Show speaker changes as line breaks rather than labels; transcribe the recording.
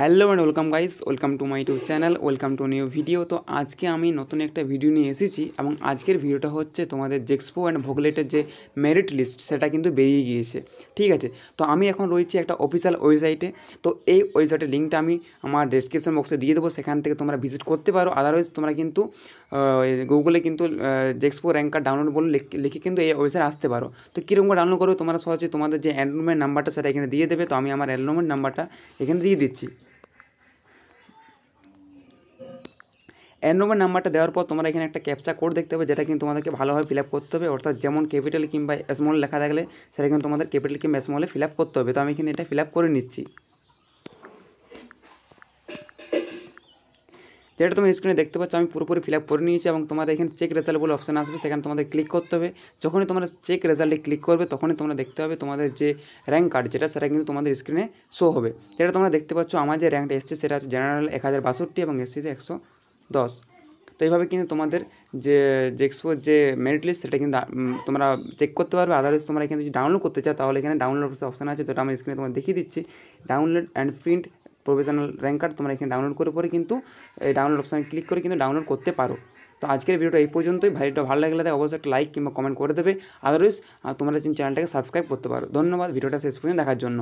hello and welcome guys welcome to my YouTube channel welcome to new video তো আজকে আমি নতুন একটা ভিডিও নিয়ে এসেছি এবং আজকের ভিডিওটা হচ্ছে তোমাদের জেক্সপো অ্যান্ড ভোগলেটের যে মেরিট লিস্ট সেটা কিন্তু বেরিয়ে গিয়েছে ঠিক আছে তো আমি এখন রয়েছি একটা অফিসিয়াল ওয়েবসাইটে তো এই ওয়েবসাইটের লিঙ্কটা আমি আমার ডেসক্রিপশন বক্সে দিয়ে দেবো সেখান থেকে তোমরা ভিজিট করতে পারো আদারওয়াইজ তোমরা কিন্তু গুগলে কিন্তু জেক্সপো কার্ড ডাউনলোড বলে লিখে কিন্তু এই ওয়েবসাইট আসতে পারো তো কীরকম ডাউনলোড করো তোমরা সহজে তোমাদের যে অ্যানরোলমেন্ট নাম্বারটা সেটা এখানে দিয়ে দেবে তো আমি আমার অ্যানরোলমেন্ট নাম্বারটা এখানে দিয়ে দিচ্ছি রুমের নাম্বারটা দেওয়ার পর তোমরা এখানে একটা ক্যাপচা কোড দেখতে পাবে যেটা কিন্তু তোমাদেরকে ভালোভাবে ফিল আপ করতে হবে অর্থাৎ যেমন ক্যাপিটাল কিংবা স্মল লেখা থাকলে সেটা কিন্তু তোমাদের ক্যাপিটাল কিংবা স্মলে ফিল আপ করতে হবে তো আমি এখানে এটা ফিল আপ করে নিচ্ছি যেটা তুমি স্ক্রিনে দেখতে পাচ্ছ আমি পুরোপুরি ফিল আপ করে নিয়েছি এবং তোমাদের এখানে চেক রেজাল্ট বলে অপশান আসবে সেখানে তোমাদের ক্লিক করতে হবে যখনই তোমরা চেক রেজাল্টে ক্লিক করবে তখনই তোমরা দেখতে হবে তোমাদের যে র্যাঙ্ক কার্ড যেটা সেটা কিন্তু তোমাদের স্ক্রিনে শো হবে যেটা তোমরা দেখতে পাচ্ছ আমার যে র্যাঙ্কটা এসছে সেটা হচ্ছে জেনারেল এক হাজার বাষট্টি এবং এসসিতে একশো দশ তো এইভাবে কিন্তু তোমাদের যে জেক্সপোর যে মেরিট লিস্ট সেটা কিন্তু তোমরা চেক করতে পারবে আদারওয়াইজ তোমরা এখানে যদি ডাউনলোড করতে চাও তাহলে এখানে ডাউনলোড অপশান আছে তো আমার স্ক্রিনে তোমার দেখিয়ে দিচ্ছি download and print professional rank card তোমরা এখানে ডাউনলোড করে পরে কিন্তু এই ডাউনলোড অপশানে ক্লিক করে কিন্তু ডাউনলোড করতে পারো তো আজকের ভিডিওটা এই পর্যন্তই ভিডিওটা ভালো লাগলে তাই অবশ্যই একটা লাইক কিংবা কমেন্ট করে দেবে আদারওয়াইজ তোমরা চ্যানেলটাকে সাবস্ক্রাইব করতে পারো ধন্যবাদ ভিডিওটা শেষ পর্যন্ত দেখার জন্য